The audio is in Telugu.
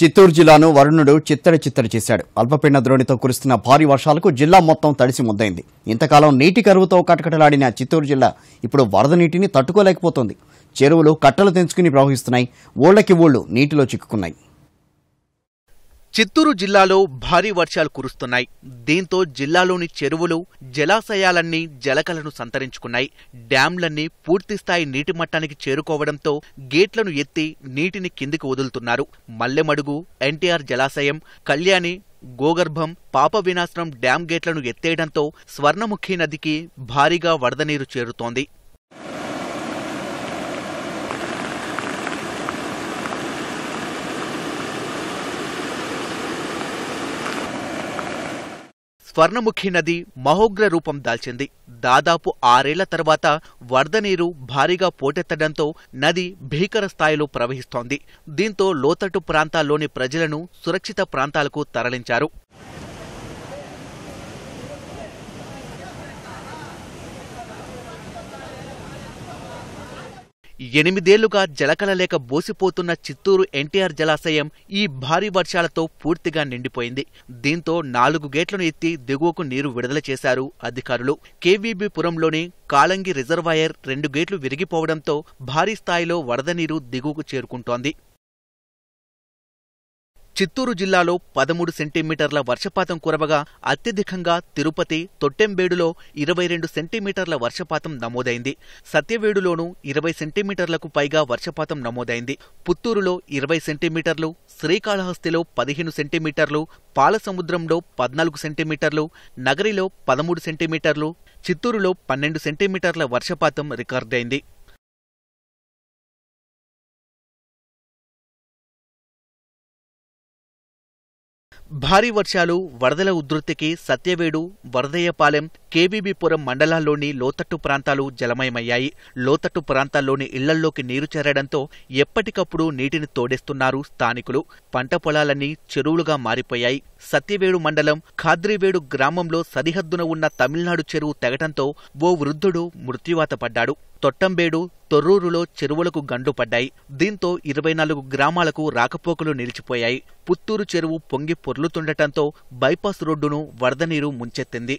చిత్తూరు జిల్లాను వరుణుడు చిత్తడి చిత్తడి చేశాడు అల్పపీడన ద్రోణితో కురుస్తున్న భారీ వర్షాలకు జిల్లా మొత్తం తడిసి ముద్దైంది ఇంతకాలం నీటి కరువుతో కటకటలాడిన చిత్తూరు జిల్లా ఇప్పుడు వరద నీటిని తట్టుకోలేకపోతోంది చెరువులు కట్టలు తెంచుకుని ప్రవహిస్తున్నాయి ఊళ్ళకి ఊళ్ళు నీటిలో చిక్కుకున్నాయి చిత్తూరు జిల్లాలో భారీ వర్షాలు కురుస్తున్నాయి దీంతో జిల్లాలోని చెరువులు జలాశయాలన్నీ జలకలను సంతరించుకున్నాయి డ్యాంలన్నీ పూర్తిస్థాయి నీటి మట్టానికి చేరుకోవడంతో గేట్లను ఎత్తి నీటిని కిందికి వదులుతున్నారు మల్లెమడుగు ఎన్టీఆర్ జలాశయం కళ్యాణి గోగర్భం పాప వినాశనం డ్యాం గేట్లను ఎత్తేయడంతో స్వర్ణముఖి నదికి భారీగా వరదనీరు నీరు చేరుతోంది స్వర్ణముఖి నది మహోగ్ర రూపం దాల్చింది దాదాపు ఆరేళ్ల తర్వాత వరద నీరు భారీగా పోటెత్తడంతో నది భీకర స్థాయిలో ప్రవహిస్తోంది దీంతో లోతట్టు ప్రాంతాల్లోని ప్రజలను సురక్షిత ప్రాంతాలకు తరలించారు ఎనిమిదేళ్లుగా జలకల లేక బోసిపోతున్న చిత్తూరు ఎన్టీఆర్ జలాశయం ఈ భారీ వర్షాలతో పూర్తిగా నిండిపోయింది దీంతో నాలుగు గేట్లను ఎత్తి దిగువకు నీరు విడుదల చేశారు అధికారులు కేవీబీ పురంలోని రిజర్వాయర్ రెండు గేట్లు విరిగిపోవడంతో భారీ స్థాయిలో వరద నీరు దిగువకు చేరుకుంటోంది చిత్తూరు జిల్లాలో పదమూడు సెంటీమీటర్ల వర్షపాతం కురవగా అత్యధికంగా తిరుపతి తొట్టెంబేడులో ఇరవై రెండు సెంటీమీటర్ల వర్షపాతం నమోదైంది సత్యవేడులోనూ ఇరవై సెంటీమీటర్లకు పైగా వర్షపాతం నమోదైంది పుత్తూరులో ఇరవై సెంటీమీటర్లు శ్రీకాళహస్తిలో పదిహేను సెంటీమీటర్లు పాలసముద్రంలో పద్నాలుగు సెంటీమీటర్లు నగరిలో పదమూడు సెంటీమీటర్లు చిత్తూరులో పన్నెండు సెంటీమీటర్ల వర్షపాతం రికార్డైంది భారీ వర్షాలు వరదల ఉధృతికి సత్యవేడు వరదయ్యపాలెం కేబీబీపురం మండలాల్లోని లోతట్టు ప్రాంతాలు జలమయమయ్యాయి లోతట్టు ప్రాంతాల్లోని ఇళ్లల్లోకి నీరు చేరడంతో ఎప్పటికప్పుడు నీటిని తోడేస్తున్నారు స్థానికులు పంట పొలాలన్నీ చెరువులుగా మారిపోయాయి సత్యవేడు మండలం ఖాద్రివేడు గ్రామంలో సరిహద్దున ఉన్న తమిళనాడు చెరువు తెగటంతో ఓ వృద్ధుడు మృత్యువాత పడ్డాడు తొట్టంబేడు తొర్రూరులో చెరువులకు గండు పడ్డాయి దీంతో ఇరవై నాలుగు గ్రామాలకు రాకపోకలు నిలిచిపోయాయి పుత్తూరు చెరువు పొంగి పొర్లుతుండటంతో బైపాస్ రోడ్డును వరదనీరు ముంచెత్తింది